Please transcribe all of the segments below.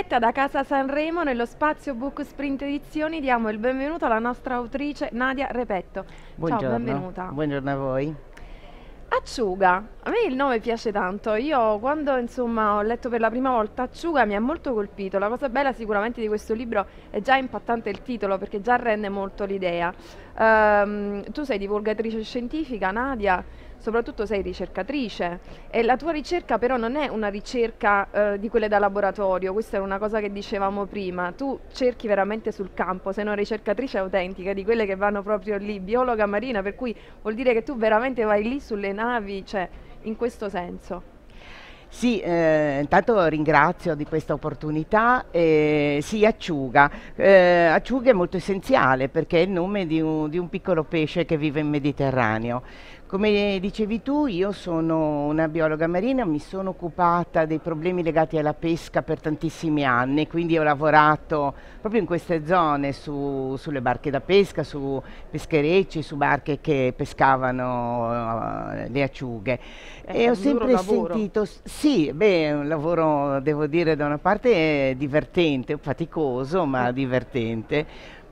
diretta da Casa Sanremo nello spazio Book Sprint Edizioni diamo il benvenuto alla nostra autrice Nadia Repetto. Buongiorno. Ciao, benvenuta. Buongiorno a voi. Acciuga, a me il nome piace tanto, io quando insomma, ho letto per la prima volta Acciuga mi ha molto colpito, la cosa bella sicuramente di questo libro è già impattante il titolo perché già rende molto l'idea. Um, tu sei divulgatrice scientifica, Nadia, soprattutto sei ricercatrice e la tua ricerca però non è una ricerca eh, di quelle da laboratorio, questa era una cosa che dicevamo prima, tu cerchi veramente sul campo, sei una ricercatrice autentica di quelle che vanno proprio lì, biologa marina, per cui vuol dire che tu veramente vai lì sulle navi, cioè in questo senso. Sì, eh, intanto ringrazio di questa opportunità. Eh, sì, acciuga. Eh, acciuga è molto essenziale perché è il nome di un, di un piccolo pesce che vive in Mediterraneo. Come dicevi tu, io sono una biologa marina, mi sono occupata dei problemi legati alla pesca per tantissimi anni, quindi ho lavorato proprio in queste zone su, sulle barche da pesca, su pescherecci, su barche che pescavano uh, le acciughe. È e ho sempre sentito, sì, beh, è un lavoro, devo dire, da una parte divertente, faticoso, ma eh. divertente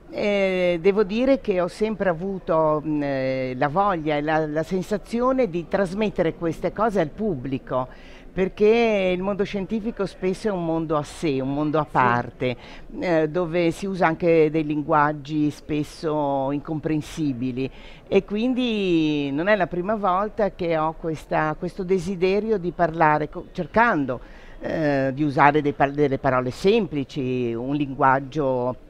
eh, devo dire che ho sempre avuto mh, eh, la voglia e la, la sensazione di trasmettere queste cose al pubblico perché il mondo scientifico spesso è un mondo a sé, un mondo a parte, sì. eh, dove si usa anche dei linguaggi spesso incomprensibili e quindi non è la prima volta che ho questa, questo desiderio di parlare, cercando eh, di usare par delle parole semplici, un linguaggio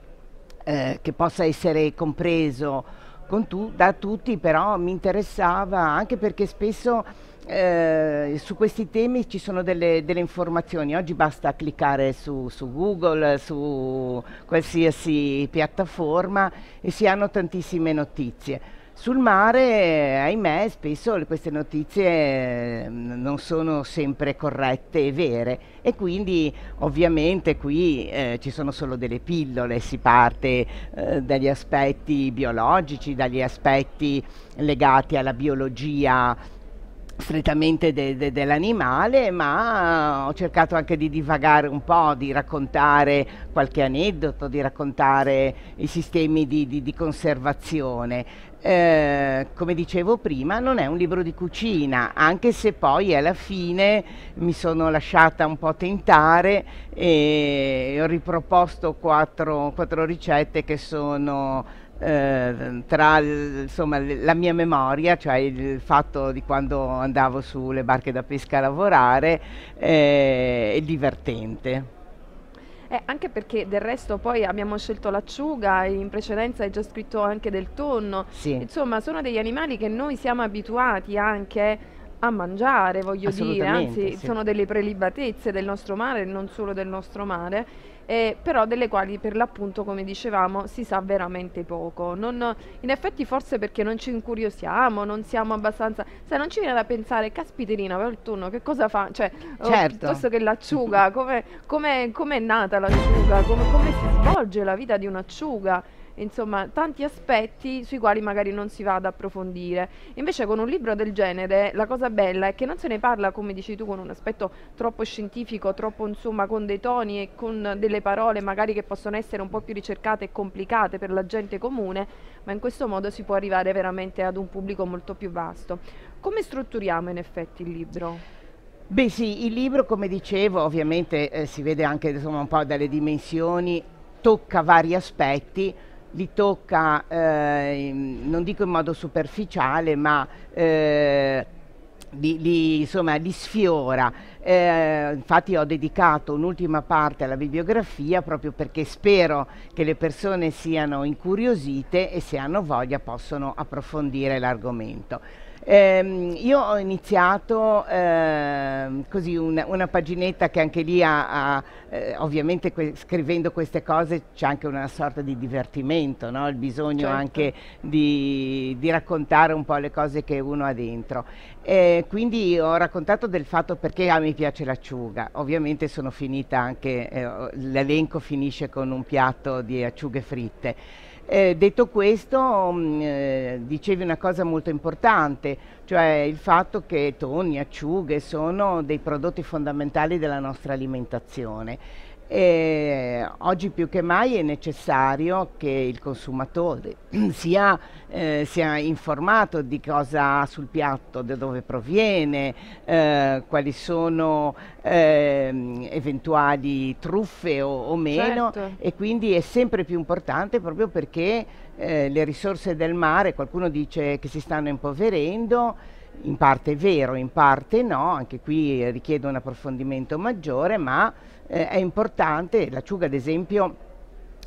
eh, che possa essere compreso tu, da tutti, però mi interessava anche perché spesso eh, su questi temi ci sono delle, delle informazioni, oggi basta cliccare su, su, Google, su qualsiasi piattaforma e si hanno tantissime notizie. Sul mare, ahimè, spesso queste notizie mm, non sono sempre corrette e vere e quindi ovviamente qui eh, ci sono solo delle pillole, si parte eh, dagli aspetti biologici, dagli aspetti legati alla biologia strettamente de, de, dell'animale, ma ho cercato anche di divagare un po', di raccontare qualche aneddoto, di raccontare i sistemi di, di, di conservazione. Eh, come dicevo prima, non è un libro di cucina, anche se poi alla fine mi sono lasciata un po' tentare e ho riproposto quattro, quattro ricette che sono eh, tra insomma, la mia memoria, cioè il fatto di quando andavo sulle barche da pesca a lavorare, eh, è divertente. Eh, anche perché del resto poi abbiamo scelto l'acciuga, in precedenza hai già scritto anche del tonno, sì. insomma sono degli animali che noi siamo abituati anche a mangiare, voglio dire, anzi sì. sono delle prelibatezze del nostro mare, non solo del nostro mare, eh, però delle quali per l'appunto, come dicevamo, si sa veramente poco. Non, in effetti forse perché non ci incuriosiamo, non siamo abbastanza... Se non ci viene da pensare, caspiterina, per il tonno, che cosa fa? Cioè, oh, certo. oh, piuttosto che l'acciuga, come, come, come è nata l'acciuga, come, come si svolge la vita di un'acciuga? insomma tanti aspetti sui quali magari non si va ad approfondire. Invece con un libro del genere la cosa bella è che non se ne parla, come dici tu, con un aspetto troppo scientifico, troppo insomma con dei toni e con delle parole magari che possono essere un po' più ricercate e complicate per la gente comune, ma in questo modo si può arrivare veramente ad un pubblico molto più vasto. Come strutturiamo in effetti il libro? Beh sì, il libro come dicevo ovviamente eh, si vede anche insomma, un po' dalle dimensioni, tocca vari aspetti, li tocca, eh, non dico in modo superficiale, ma eh, li, li, insomma, li sfiora. Eh, infatti ho dedicato un'ultima parte alla bibliografia proprio perché spero che le persone siano incuriosite e se hanno voglia possono approfondire l'argomento. Eh, io ho iniziato eh, così una, una, paginetta che anche lì ha, ha eh, ovviamente que scrivendo queste cose c'è anche una sorta di divertimento, no? il bisogno certo. anche di, di, raccontare un po' le cose che uno ha dentro. Eh, quindi ho raccontato del fatto perché a ah, me piace l'acciuga. Ovviamente sono finita anche, eh, l'elenco finisce con un piatto di acciughe fritte. Eh, detto questo, mh, mm, eh, dicevi una cosa molto importante, cioè il fatto che tonni, acciughe sono dei prodotti fondamentali della nostra alimentazione e oggi più che mai è necessario che il consumatore sia, eh, sia informato di cosa ha sul piatto, da dove proviene, eh, quali sono eh, eventuali truffe o, o meno certo. e quindi è sempre più importante proprio perché eh, le risorse del mare, qualcuno dice che si stanno impoverendo, in parte è vero, in parte no, anche qui richiede un approfondimento maggiore, ma eh, è importante, l'acciuga ad esempio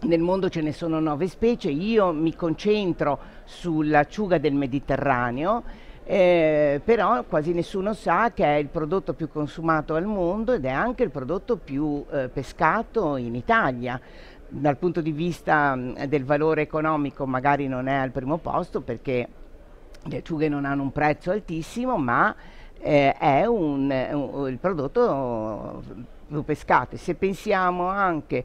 nel mondo ce ne sono nove specie, io mi concentro sull'acciuga del Mediterraneo, eh, però quasi nessuno sa che è il prodotto più consumato al mondo ed è anche il prodotto più eh, pescato in Italia dal punto di vista mm, del valore economico magari non è al primo posto perché le acciughe non hanno un prezzo altissimo, ma eh, è un, un, il prodotto più pescato. Se pensiamo anche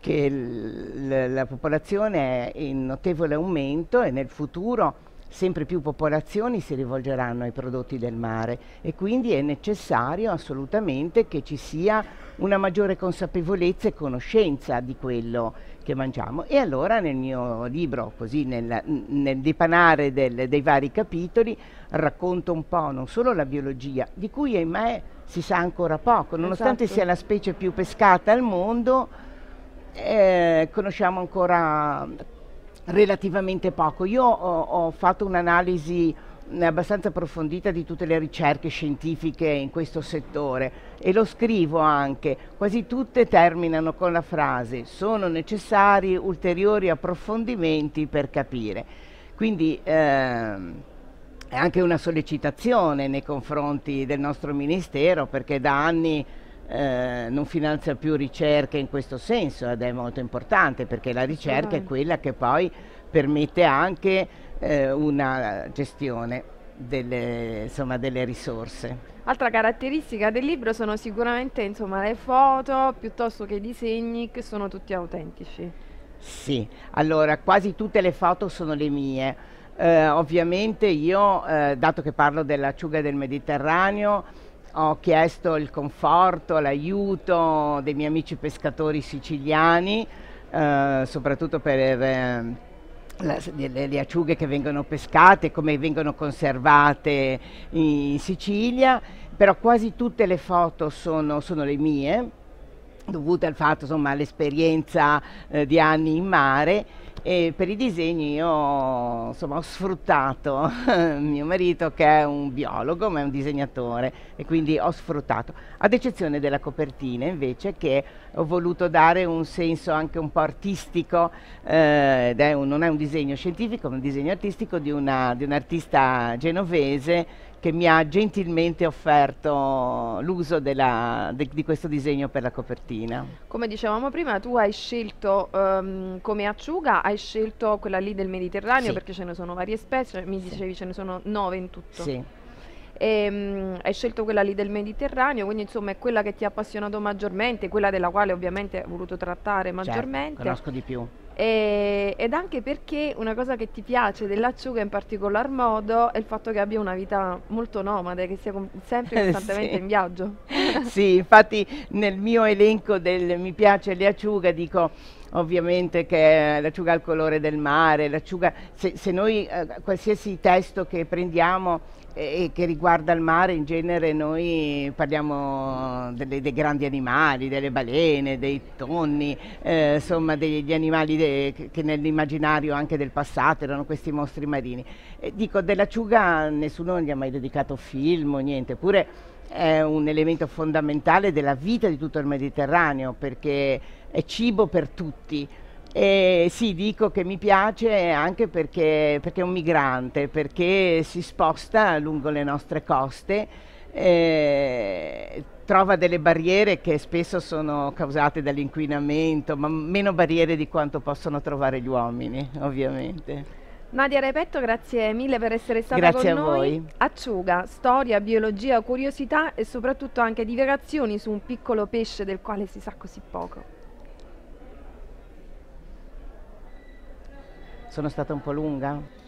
che la popolazione è in notevole aumento e nel futuro sempre più popolazioni si rivolgeranno ai prodotti del mare e quindi è necessario assolutamente che ci sia una maggiore consapevolezza e conoscenza di quello che mangiamo. E allora nel mio libro, così nel, nel depanare del, dei vari capitoli, racconto un po' non solo la biologia, di cui ahimè si sa ancora poco, nonostante esatto. sia la specie più pescata al mondo, eh, conosciamo ancora relativamente poco. Io ho, ho fatto un'analisi abbastanza approfondita di tutte le ricerche scientifiche in questo settore e lo scrivo anche. Quasi tutte terminano con la frase sono necessari ulteriori approfondimenti per capire. Quindi ehm, è anche una sollecitazione nei confronti del nostro Ministero perché da anni eh, non finanzia più ricerche in questo senso ed è molto importante perché la ricerca è quella che poi permette anche eh, una gestione delle, insomma, delle risorse. Altra caratteristica del libro sono sicuramente insomma, le foto piuttosto che i disegni che sono tutti autentici. Sì, allora quasi tutte le foto sono le mie. Eh, ovviamente io, eh, dato che parlo dell'acciuga del Mediterraneo, ho chiesto il conforto, l'aiuto dei miei amici pescatori siciliani, eh, soprattutto per eh, la, le, le, acciughe che vengono pescate, come vengono conservate in Sicilia, però quasi tutte le foto sono, sono le mie dovuta al fatto, insomma, all'esperienza eh, di anni in mare. E per i disegni io insomma, ho sfruttato mio marito che è un biologo ma è un disegnatore e quindi ho sfruttato, ad eccezione della copertina invece che ho voluto dare un senso anche un po' artistico eh, ed è un, non è un disegno scientifico ma un disegno artistico di, una, di un artista genovese che mi ha gentilmente offerto l'uso de, di questo disegno per la copertina. Come dicevamo prima, tu hai scelto um, come acciuga, hai scelto quella lì del Mediterraneo sì. perché ce ne sono varie specie, mi dicevi ce ne sono nove in tutto. Sì. E, um, hai scelto quella lì del Mediterraneo, quindi insomma è quella che ti ha appassionato maggiormente, quella della quale ovviamente hai voluto trattare certo, maggiormente. Certo, conosco di più. E, ed anche perché una cosa che ti piace dell'acciuga in particolar modo è il fatto che abbia una vita molto nomade, che sia sempre costantemente sì. in viaggio. sì, infatti nel mio elenco del mi piace le acciughe dico ovviamente che l'acciuga ha il colore del mare, l'acciuga, se, se, noi eh, qualsiasi testo che prendiamo e che riguarda il mare in genere noi parliamo delle, dei grandi animali, delle balene, dei tonni, eh, insomma degli animali de, che nell'immaginario anche del passato erano questi mostri marini. E eh, dico, dell'acciuga nessuno gli ha mai dedicato film o niente, eppure è un elemento fondamentale della vita di tutto il Mediterraneo perché è cibo per tutti. E sì, dico che mi piace anche perché, perché è un migrante, perché si sposta lungo le nostre coste, eh, trova delle barriere che spesso sono causate dall'inquinamento, ma meno barriere di quanto possono trovare gli uomini, ovviamente. Nadia Repetto, grazie mille per essere stata grazie con noi. Grazie a voi. Acciuga, storia, biologia, curiosità e soprattutto anche divagazioni su un piccolo pesce del quale si sa così poco. Sono stata un po' lunga?